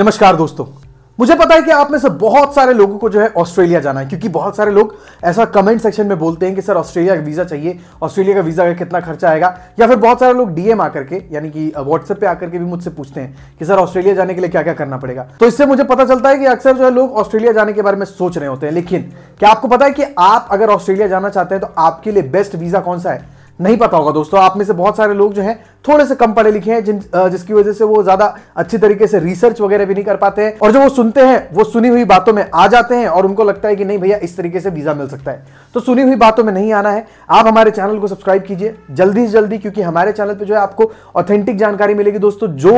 नमस्कार दोस्तों मुझे पता है कि आप में से बहुत सारे लोगों को जो है ऑस्ट्रेलिया जाना है क्योंकि बहुत सारे लोग ऐसा कमेंट सेक्शन में बोलते हैं कि सर ऑस्ट्रेलिया का वीज़ा चाहिए ऑस्ट्रेलिया का वीज़ा का कितना खर्चा आएगा या फिर बहुत सारे लोग डीएम आकर के यानी कि व्हाट्सएप पे आकर के भी मुझसे पूछते हैं कि सर ऑस्ट्रेलिया जाने के लिए क्या क्या करना पड़ेगा तो इससे मुझे पता चलता है कि अक्सर जो है लोग ऑस्ट्रेलिया जाने के बारे में सोच रहे होते हैं लेकिन क्या आपको पता है कि आप अगर ऑस्ट्रेलिया जाना चाहते हैं तो आपके लिए बेस्ट वीज़ा कौन सा है नहीं पता होगा दोस्तों आप में से बहुत सारे लोग जो हैं थोड़े से कम पढ़े लिखे हैं जिन जिसकी वजह से वो ज्यादा अच्छी तरीके से रिसर्च वगैरह भी नहीं कर पाते हैं और जो वो सुनते हैं वो सुनी हुई बातों में आ जाते हैं और उनको लगता है कि नहीं भैया इस तरीके से वीजा मिल सकता है तो सुनी हुई बातों में नहीं आना है आप हमारे चैनल को सब्सक्राइब कीजिए जल्दी से जल्दी क्योंकि हमारे चैनल पे जो है आपको ऑथेंटिक जानकारी मिलेगी दोस्तों जो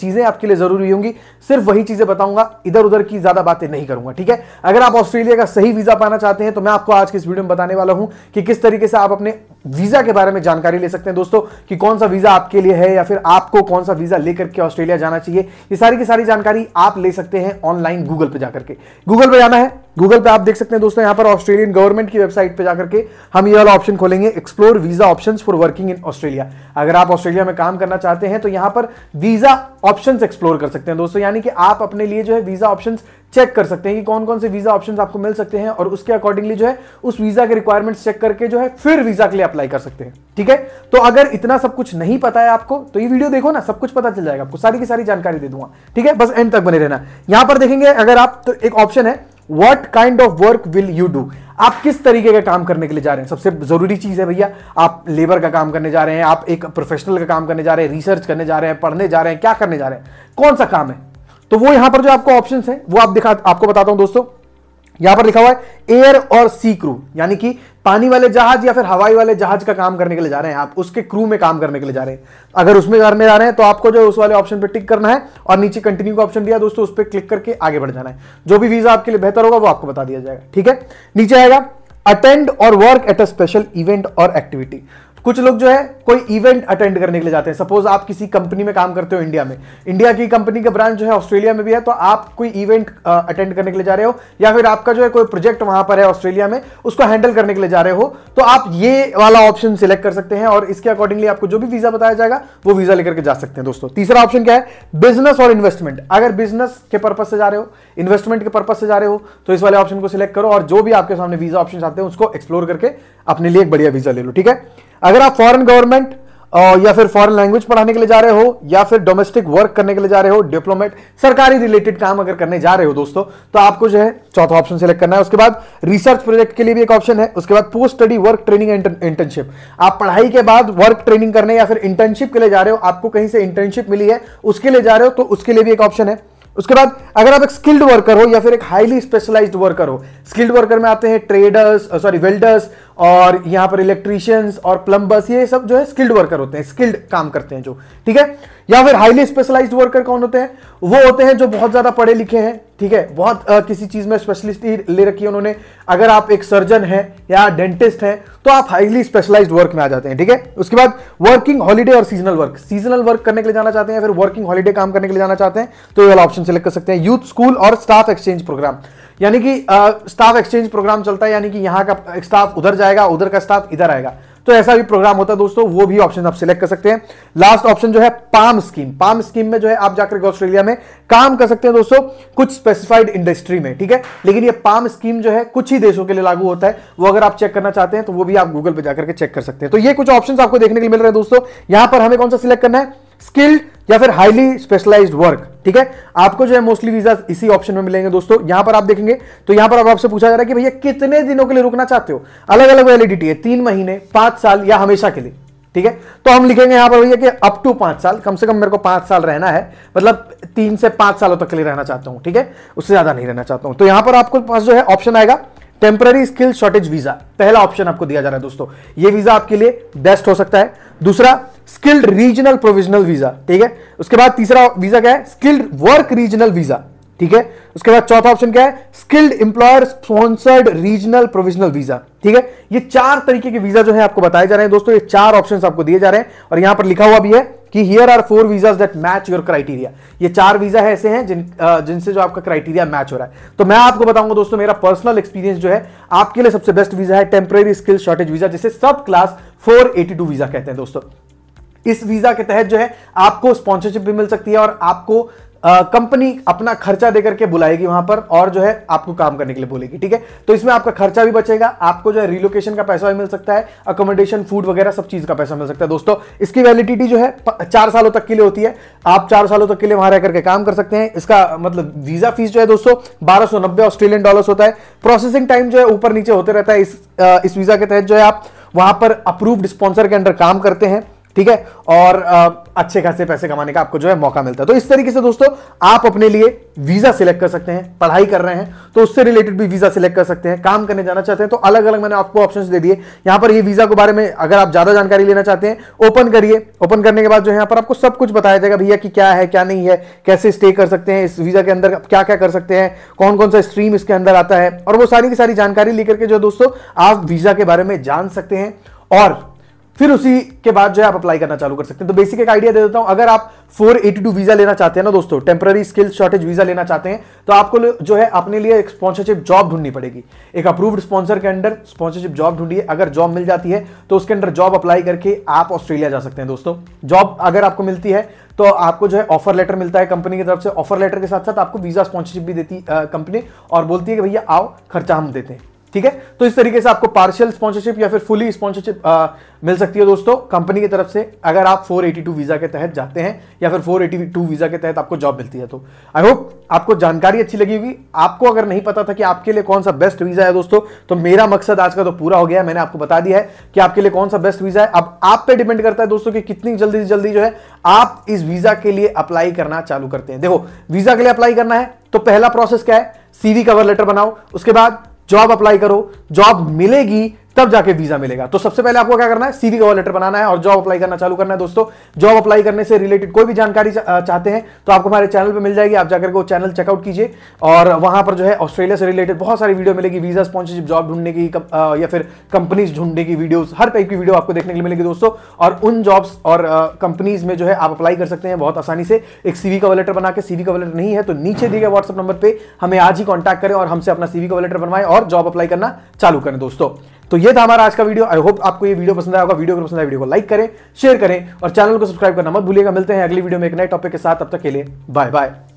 चीज़ें आपके लिए ज़रूरी होंगी सिर्फ वही चीज़ें बताऊंगा इधर उधर की ज़्यादा बातें नहीं करूंगा ठीक है अगर आप ऑस्ट्रेलिया का सही वीज़ा पाना चाहते हैं तो मैं आपको आज के इस वीडियो में बताने वाला हूं कि किस तरीके से आप अपने वीज़ा के बारे में जानकारी ले सकते हैं दोस्तों कि कौन सा वीज़ा आपके लिए है या फिर आपको कौन सा वीज़ा लेकर के ऑस्ट्रेलिया जाना चाहिए ये सारी की सारी जानकारी आप ले सकते हैं ऑनलाइन गूगल पर जाकर के गूगल पर जाना है गूगल पे आप देख सकते हैं दोस्तों यहां पर ऑस्ट्रेलियन गवर्नमेंट की वेबसाइट पे जाकर के हम ये वाला ऑप्शन खोलेंगे explore visa option for working in Australia अगर आप ऑस्ट्रेलिया में काम करना चाहते हैं तो यहां पर वीजा ऑप्शन एक्सप्लोर कर सकते हैं दोस्तों यानी कि आप अपने लिए जो है वीजा ऑप्शन चेक कर सकते हैं कि कौन कौन से वीजा ऑप्शन आपको मिल सकते हैं और उसके अकॉर्डिंगली जो है उस वीजा के रिक्वायरमेंट्स चेक करके जो है फिर वीजा के लिए अप्लाई कर सकते हैं ठीक है तो अगर इतना सब कुछ नहीं पता है आपको तो ये वीडियो देखो ना सब कुछ पता चल जाएगा आपको सारी की सारी जानकारी दे दूंगा ठीक है बस एंड तक बने रहना यहां पर देखेंगे अगर आप तो एक ऑप्शन है what kind of work will you do आप किस तरीके का काम करने के लिए जा रहे हैं सबसे जरूरी चीज है भैया आप लेबर का काम करने जा रहे हैं आप एक प्रोफेशनल का काम करने जा रहे हैं रिसर्च करने जा रहे हैं पढ़ने जा रहे हैं क्या करने जा रहे हैं कौन सा काम है तो वो यहां पर जो आपको ऑप्शन है वो आप दिखा आपको बताता हूं दोस्तों यहां पर लिखा हुआ है एयर और सी क्रू यानी कि पानी वाले जहाज या फिर हवाई वाले जहाज का काम करने के लिए जा रहे हैं आप उसके क्रू में काम करने के लिए जा रहे हैं अगर उसमें करने जा रहे हैं तो आपको जो उस वाले ऑप्शन पर टिक करना है और नीचे कंटिन्यू का ऑप्शन दिया दोस्तों उस पर क्लिक करके आगे बढ़ जाना है जो भी वीजा आपके लिए बेहतर होगा वो आपको बता दिया जाएगा ठीक है नीचे आएगा अटेंड और work at a special event और एक्टिविटी कुछ लोग जो है कोई इवेंट अटेंड करने के लिए जाते हैं सपोज आप किसी कंपनी में काम करते हो इंडिया में इंडिया की कंपनी का ब्रांच जो है ऑस्ट्रेलिया में भी है तो आप कोई इवेंट अटेंड करने के लिए जा रहे हो या फिर आपका जो है कोई प्रोजेक्ट वहां पर है ऑस्ट्रेलिया में उसको हैंडल करने के लिए जा रहे हो तो आप ये वाला ऑप्शन सिलेक्ट कर सकते हैं और इसके अकॉर्डिंगली आपको जो भी वीजा बताया जाएगा वो वीजा लेकर के जा सकते हैं दोस्तों तीसरा ऑप्शन क्या है बिजनेस और इन्वेस्टमेंट अगर बिजनेस के पर्पज से जा रहे हो इन्वेस्टमेंट के पर्पज से जा रहे हो तो इस वाले ऑप्शन को सिलेक्ट करो और जो भी आपके सामने वीजा ऑप्शन आते हैं उसको एक्सप्लोर करके अपने लिए एक बढ़िया वीजा ले लो ठीक है अगर आप फॉरेन गवर्नमेंट या फिर फॉरेन लैंग्वेज पढ़ाने के लिए जा रहे हो या फिर डोमेस्टिक वर्क करने के लिए जा रहे हो डिप्लोमेट सरकारी रिलेटेड काम अगर करने जा रहे हो दोस्तों तो आपको जो है चौथा ऑप्शन सेलेक्ट करना है उसके बाद रिसर्च प्रोजेक्ट के लिए भी एक ऑप्शन है उसके बाद post study work training internship आप पढ़ाई के बाद वर्क ट्रेनिंग करने या फिर इंटर्नशिप के लिए जा रहे हो आपको कहीं से इंटर्नशिप मिली है उसके लिए जा रहे हो तो उसके लिए भी एक ऑप्शन है उसके बाद अगर आप एक स्किल्ड वर्कर हो या फिर एक हाईली स्पेशलाइज्ड वर्कर हो स्किल्ड वर्कर में आते हैं ट्रेडर्स सॉरी वेल्डर्स और यहाँ पर इलेक्ट्रीशियंस और प्लम्बर्स ये सब जो है स्किल्ड वर्कर होते हैं स्किल्ड काम करते हैं जो ठीक है या फिर हाईली स्पेशलाइज्ड वर्कर कौन होते हैं वो होते हैं जो बहुत ज़्यादा पढ़े लिखे हैं ठीक है बहुत आ, किसी चीज़ में स्पेशलिस्ट ले रखी है उन्होंने अगर आप एक सर्जन हैं या डेंटिस्ट हैं तो आप हाईली स्पेशलाइज्ड वर्क में आ जाते हैं ठीक है उसके बाद वर्किंग हॉलीडे और सीजनल वर्क सीजनल वर्क करने के लिए जाना चाहते हैं या फिर वर्किंग हॉलीडे काम करने के लिए जाना चाहते हैं तो ये वाला ऑप्शन सेलेक्ट कर सकते हैं यूथ स्कूल और स्टाफ एक्सचेंज प्रोग्राम यानी कि स्टाफ एक्सचेंज प्रोग्राम चलता है यानी कि यहाँ का स्टाफ उधर जाएगा उधर का स्टाफ इधर आएगा तो ऐसा भी प्रोग्राम होता है दोस्तों वो भी ऑप्शन आप सिलेक्ट कर सकते हैं लास्ट ऑप्शन जो है पाम स्कीम पाम स्कीम में जो है आप जाकर ऑस्ट्रेलिया में काम कर सकते हैं दोस्तों कुछ स्पेसिफाइड इंडस्ट्री में ठीक है लेकिन ये पाम स्कीम जो है कुछ ही देशों के लिए लागू होता है वो अगर आप चेक करना चाहते हैं तो वो भी आप गूगल पर जाकर के चेक कर सकते हैं तो ये कुछ ऑप्शन आपको देखने के लिए मिल रहे हैं दोस्तों यहां पर हमें कौन सा सिलेक्ट करना है स्किल्ड या फिर हाईली स्पेशलाइज्ड वर्क ठीक है आपको जो है मोस्टली वीजा इसी ऑप्शन में मिलेंगे दोस्तों यहां पर आप देखेंगे तो यहां पर अब आपसे पूछा जा रहा है कि भैया कितने दिनों के लिए रुकना चाहते हो अलग अलग वैलिडिटी है तीन महीने पांच साल या हमेशा के लिए ठीक है तो हम लिखेंगे यहां पर भैया कि अप टू पांच साल कम से कम मेरे को पांच साल रहना है मतलब तीन से पांच सालों तक के लिए रहना चाहता हूं ठीक है उससे ज्यादा नहीं रहना चाहता हूं तो यहां पर आपको पास जो है ऑप्शन आएगा टेम्पररी स्किल शॉर्टेज वीजा पहला ऑप्शन आपको दिया जा रहा है दोस्तों ये वीजा आपके लिए बेस्ट हो सकता है दूसरा स्किल्ड रीजनल प्रोविजनल वीजा ठीक है उसके बाद तीसरा वीजा क्या है स्किल्ड वर्क रीजनल वीजा ठीक है उसके बाद चौथा ऑप्शन क्या है skilled employer sponsored regional provisional visa ठीक है ये चार तरीके के वीजा जो है आपको बताए जा रहे हैं दोस्तों ये चार ऑप्शंस आपको दिए जा रहे हैं और यहां पर लिखा हुआ भी है कि here are four visa that match your criteria ये चार वीजा है ऐसे हैं जिन जिनसे जो आपका क्राइटेरिया मैच हो रहा है तो मैं आपको बताऊंगा दोस्तों मेरा पर्सनल एक्सपीरियंस जो है आपके लिए सबसे बेस्ट वीजा है टेम्परेरी स्किल शॉर्टेज वीजा जिसे सब क्लास 482 वीजा कहते हैं दोस्तों इस वीजा के तहत जो है आपको स्पॉन्सरशिप भी मिल सकती है और आपको कंपनी अपना खर्चा देकर के बुलाएगी वहां पर और जो है आपको काम करने के लिए बोलेगी ठीक है तो इसमें आपका खर्चा भी बचेगा आपको जो है रिलोकेशन का पैसा भी मिल सकता है अकोमोडेशन फूड वगैरह सब चीज का पैसा मिल सकता है दोस्तों इसकी वैलिडिटी जो है चार सालों तक के लिए होती है आप चार सालों तक के लिए वहां रह करके काम कर सकते हैं इसका मतलब वीजा फीस जो है दोस्तों बारह ऑस्ट्रेलियन डॉलर होता है प्रोसेसिंग टाइम जो है ऊपर नीचे होते रहता है इस इस वीजा के तहत जो है आप वहां पर अप्रूव्ड स्पॉन्सर के अंडर काम करते हैं ठीक है और अच्छे खासे पैसे कमाने का आपको जो है मौका मिलता है तो इस तरीके से दोस्तों आप अपने लिए वीजा सिलेक्ट कर सकते हैं पढ़ाई कर रहे हैं तो उससे रिलेटेड भी वीजा सिलेक्ट कर सकते हैं काम करने जाना चाहते हैं तो अलग अलग मैंने आपको ऑप्शन दे दिए यहां पर ये वीजा के बारे में अगर आप ज्यादा जानकारी लेना चाहते हैं ओपन करिए ओपन करने के बाद जो है यहां पर आपको सब कुछ बताया जाएगा भैया कि क्या है क्या नहीं है कैसे स्टे कर सकते हैं इस वीजा के अंदर क्या क्या कर सकते हैं कौन कौन सा स्ट्रीम इसके अंदर आता है और वो सारी की सारी जानकारी लेकर के जो दोस्तों आप वीजा के बारे में जान सकते हैं और फिर उसी के बाद जो है आप अप्लाई करना चालू कर सकते हैं तो बेसिक एक आइडिया दे देता हूं अगर आप 482 वीजा लेना चाहते हैं ना दोस्तों टेम्पररी स्किल शॉर्टेज वीजा लेना चाहते हैं तो आपको जो है अपने लिए एक स्पॉन्सरशिप जॉब ढूंढनी पड़ेगी एक अप्रूव्ड स्पॉन्सर के अंडर स्पॉन्सरशिप जॉब ढूंढिए अगर जॉब मिल जाती है तो उसके अंडर जॉब अप्लाई करके आप ऑस्ट्रेलिया जा सकते हैं दोस्तों जॉब अगर आपको मिलती है तो आपको जो है ऑफर लेटर मिलता है कंपनी की तरफ से ऑफर लेटर के साथ साथ आपको वीजा स्पॉन्सरशिप भी देती कंपनी और बोलती है कि भैया आओ खर्चा हम देते हैं ठीक है तो इस तरीके से आपको पार्शियल स्पॉन्सरशिप या फिर फुली स्पॉन्सरशिप मिल सकती है दोस्तों कंपनी की तरफ से अगर आप 482 वीजा के तहत जाते हैं या फिर 482 वीजा के तहत आपको जॉब मिलती है तो आई होप आपको जानकारी अच्छी लगी होगी आपको अगर नहीं पता था कि आपके लिए कौन सा बेस्ट वीजा है दोस्तों तो मेरा मकसद आज का तो पूरा हो गया मैंने आपको बता दिया है कि आपके लिए कौन सा बेस्ट वीजा है अब आप पे डिपेंड करता है दोस्तों कि कितनी जल्दी से जल्दी जो है आप इस वीजा के लिए अप्लाई करना चालू करते हैं देखो वीजा के लिए अप्लाई करना है तो पहला प्रोसेस क्या है सीवी कवर लेटर बनाओ उसके बाद जॉब अप्लाई करो जॉब मिलेगी तब जाके वीजा मिलेगा तो सबसे पहले आपको क्या करना है सीवी कवर लेटर बनाना है और जॉब अप्लाई करना चालू करना है दोस्तों जॉब अप्लाई करने से रिलेटेड कोई भी जानकारी चाहते हैं तो आपको हमारे चैनल पर मिल जाएगी आप जाकर वो चैनल चेकआउट कीजिए और वहां पर जो है ऑस्ट्रेलिया से रिलेटेड बहुत सारी वीडियो मिलेगी वीजा स्पॉन्सरशिप जॉब ढूंढने की या फिर कंपनीज ढूंढने की वीडियो हर टाइप की वीडियो आपको देखने के लिए मिलेगी दोस्तों और उन जॉब्स और कंपनीज में जो है आप अप्लाई कर सकते हैं बहुत आसानी से एक सीवी का लेटर बना के सीवी का लेटर नहीं है तो नीचे दिए गए व्हाट्सएप नंबर पर हमें आज ही कॉन्टैक्ट करें और हमसे अपना सीवी का लेटर बनवाएं और जॉब अप्लाई करना चालू करें दोस्तों तो ये था हमारा आज का वीडियो आई होप आपको ये वीडियो पसंद आया होगा वीडियो को पसंद आया वीडियो को लाइक करें शेयर करें और चैनल को सब्सक्राइब करना मत भूलिएगा मिलते हैं अगली वीडियो में एक नए टॉपिक के साथ अब तक के लिए बाय बाय